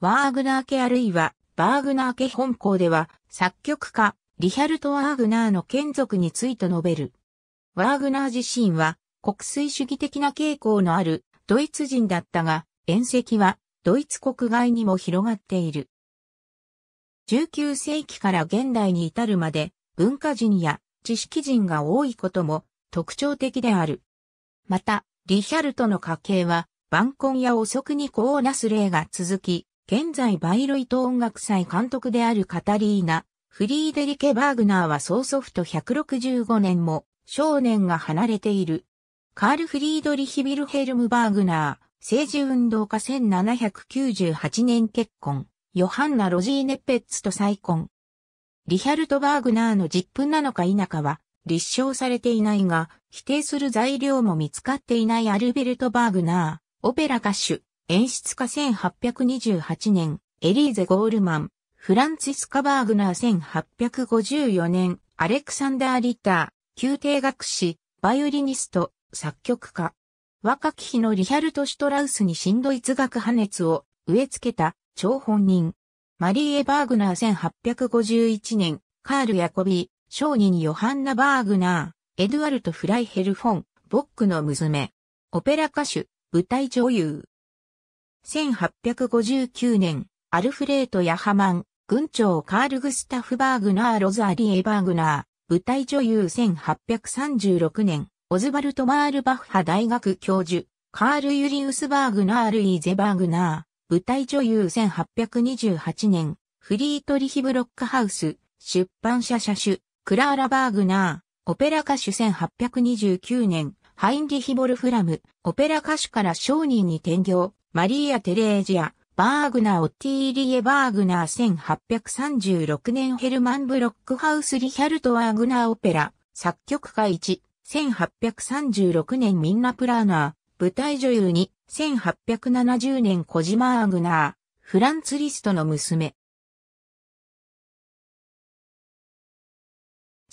ワーグナー家あるいは、バーグナー家本校では、作曲家、リヒャルト・ワーグナーの眷属について述べる。ワーグナー自身は、国粋主義的な傾向のあるドイツ人だったが、宴席はドイツ国外にも広がっている。19世紀から現代に至るまで文化人や知識人が多いことも特徴的である。また、リヒャルトの家系は晩婚や遅くに子をなす例が続き、現在バイロイト音楽祭監督であるカタリーナ・フリーデリケ・バーグナーは曽祖父と165年も少年が離れている。カール・フリードリヒ・ビルヘルム・バーグナー、政治運動家1798年結婚、ヨハンナ・ロジーネ・ッペッツと再婚。リヒャルト・バーグナーの実分なのか否かは立証されていないが、否定する材料も見つかっていないアルベルト・バーグナー、オペラ歌手、演出家1828年、エリーゼ・ゴールマン、フランツィスカ・バーグナー1854年、アレクサンダー・リッター、宮廷学士、バイオリニスト、作曲家。若き日のリヒャルト・シュトラウスに新ドイツ学派熱を植え付けた超本人。マリーエ・バーグナー1851年、カール・ヤコビー、商人ヨハンナ・バーグナー、エドゥアルト・フライヘルフォン、ボックの娘。オペラ歌手、舞台女優。1859年、アルフレート・ヤハマン、軍長カール・グスタフ・バーグナー・ロザリエ・バーグナー、舞台女優1836年、オズバルト・マールバッハ大学教授、カール・ユリウス・バーグナー・ルイーゼ・バーグナー、舞台女優1828年、フリートリヒブロックハウス、出版社社主、クラーラ・バーグナー、オペラ歌手1829年、ハインリヒ・ボルフラム、オペラ歌手から商人に転業、マリーア・テレージア、バーグナー・オッティーリエ・バーグナー1836年ヘルマン・ブロックハウス・リヒャルト・ワーグナー・オペラ、作曲家1、1836年ミンナ・プラーナー、舞台女優2、1870年ジマ・アーグナー、フランツ・リストの娘。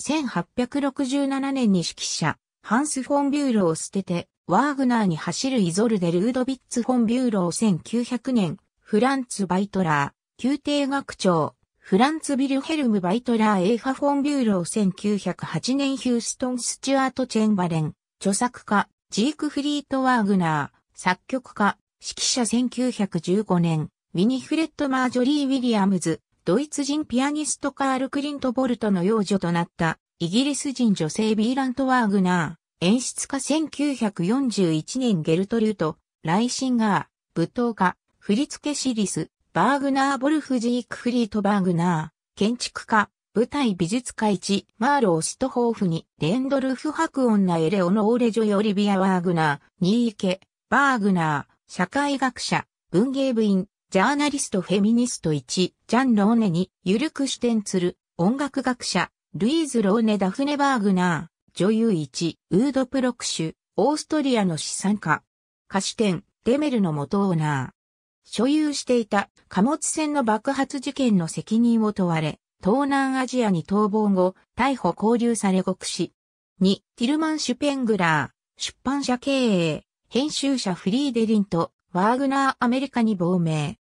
1867年に指揮者、ハンス・フォン・ビューロを捨てて、ワーグナーに走るイゾルデ・ルードビッツ・フォン・ビューロー1900年、フランツ・バイトラー、宮廷学長、フランツ・ビルヘルム・バイトラー・エーファ・フォン・ビューロー1908年ヒューストン・スチュアート・チェンバレン、著作家、ジークフリート・ワーグナー、作曲家、指揮者1915年、ウィニフレッド・マージョリー・ウィリアムズ、ドイツ人ピアニストカール・クリント・ボルトの幼女となった、イギリス人女性ビーラント・ワーグナー、演出家1941年ゲルトルート、ライシンガー、舞踏家、振付シリス、バーグナー・ボルフジークフリート・バーグナー、建築家、舞台美術家1、マーロー・ストホーフに、レンドルフ・白ンナ・エレオノーレ・ジョヨリビア・ワーグナー、ニーケ、バーグナー、社会学者、文芸部員、ジャーナリスト・フェミニスト1、ジャン・ローネに、ゆるく視点つる、音楽学者、ルイーズ・ローネ・ダフネ・バーグナー、女優1、ウードプロクシュ、オーストリアの資産家。貸し店、デメルの元オーナー。所有していた貨物船の爆発事件の責任を問われ、東南アジアに逃亡後、逮捕拘留され獄し。2、ティルマン・シュペングラー、出版社経営、編集者フリーデリンと、ワーグナー・アメリカに亡命。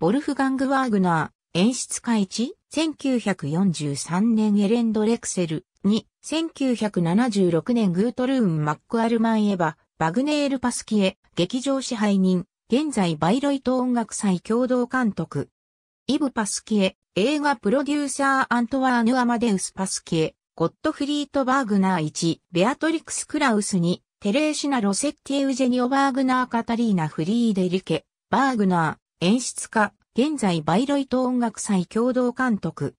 ボルフガング・ワーグナー、演出家1、1943年エレンド・レクセル、2、1976年グートルーン・マックアルマン・エヴァ、バグネール・パスキエ、劇場支配人、現在バイロイト音楽祭共同監督。イブ・パスキエ、映画プロデューサーアントワーヌ・アマデウス・パスキエ、ゴッドフリート・バーグナー1、ベアトリクス・クラウス2、テレーシナ・ロセッティ・ウジェニオ・バーグナー・カタリーナ・フリーデリケ、バーグナー、演出家、現在バイロイト音楽祭共同監督。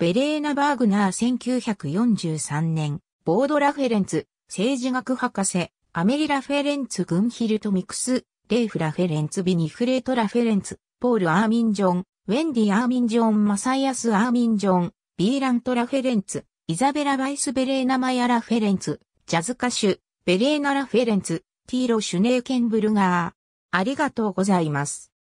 ベレーナ・バーグナー1943年、ボード・ラフェレンツ、政治学博士、アメリ・ラフェレンツ・グンヒルト・ミクス、レイフ・ラフェレンツ・ビニフレート・ラフェレンツ、ポール・アーミン・ジョン、ウェンディ・アーミン・ジョン・マサイアス・アーミン・ジョン、ビーラント・ラフェレンツ、イザベラ・バイス・ベレーナ・マヤ・ラフェレンツ、ジャズ歌手、ベレーナ・ラフェレンツ、ティーロ・シュネーケン・ブルガー。ありがとうございます。